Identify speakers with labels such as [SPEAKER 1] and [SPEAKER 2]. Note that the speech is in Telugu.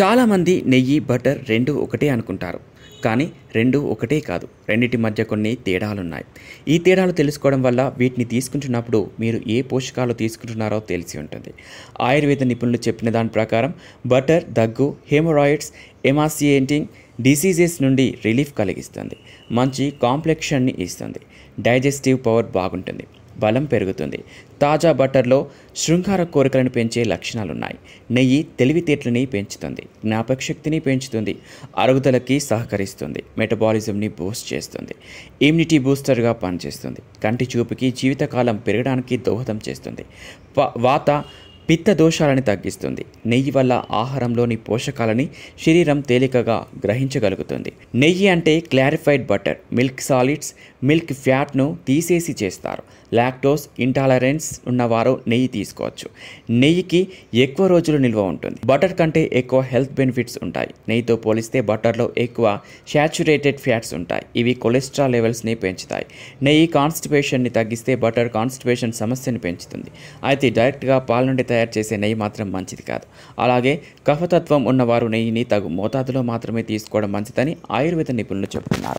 [SPEAKER 1] చాలామంది నెయ్యి బటర్ రెండు ఒకటే అనుకుంటారు కానీ రెండు ఒకటే కాదు రెండింటి మధ్య కొన్ని తేడాలున్నాయి ఈ తేడాలు తెలుసుకోవడం వల్ల వీటిని తీసుకుంటున్నప్పుడు మీరు ఏ పోషకాలు తీసుకుంటున్నారో తెలిసి ఉంటుంది ఆయుర్వేద నిపుణులు చెప్పిన దాని ప్రకారం బటర్ దగ్గు హెమరాయిడ్స్ ఎమాసియేటింగ్ డిసీజెస్ నుండి రిలీఫ్ కలిగిస్తుంది మంచి కాంప్లెక్షన్ని ఇస్తుంది డైజెస్టివ్ పవర్ బాగుంటుంది బలం పెరుగుతుంది తాజా బటర్లో శృంగార కోరికలను పెంచే లక్షణాలున్నాయి నెయ్యి తెలివితేటలని పెంచుతుంది జ్ఞాపకశక్తిని పెంచుతుంది అరుగుదలకి సహకరిస్తుంది మెటబాలిజంని బూస్ట్ చేస్తుంది ఇమ్యూనిటీ బూస్టర్గా పనిచేస్తుంది కంటి చూపుకి జీవితకాలం పెరగడానికి దోహదం చేస్తుంది వాత పిత్త దోషాలని తగ్గిస్తుంది నెయ్యి వల్ల ఆహారంలోని పోషకాలని శరీరం తేలికగా గ్రహించగలుగుతుంది నెయ్యి అంటే clarified butter milk solids milk ఫ్యాట్ను తీసేసి చేస్తారు లాక్టోస్ ఇంటాలరెన్స్ ఉన్నవారు నెయ్యి తీసుకోవచ్చు నెయ్యికి ఎక్కువ రోజులు నిల్వ ఉంటుంది బటర్ కంటే ఎక్కువ హెల్త్ బెనిఫిట్స్ ఉంటాయి నెయ్యితో పోలిస్తే బటర్లో ఎక్కువ శాచురేటెడ్ ఫ్యాట్స్ ఉంటాయి ఇవి కొలెస్ట్రాల్ లెవెల్స్ని పెంచుతాయి నెయ్యి కాన్స్టిపేషన్ని తగ్గిస్తే బటర్ కాన్స్టిపేషన్ సమస్యను పెంచుతుంది అయితే డైరెక్ట్గా పాల నుండి తయారు తయారు చేసే నెయ్యి మాత్రం మంచిది కాదు అలాగే కఫతత్వం ఉన్నవారు నెయ్యిని తగు మోతాదులో మాత్రమే తీసుకోవడం మంచిదని ఆయుర్వేద నిపుణులు చెబుతున్నారు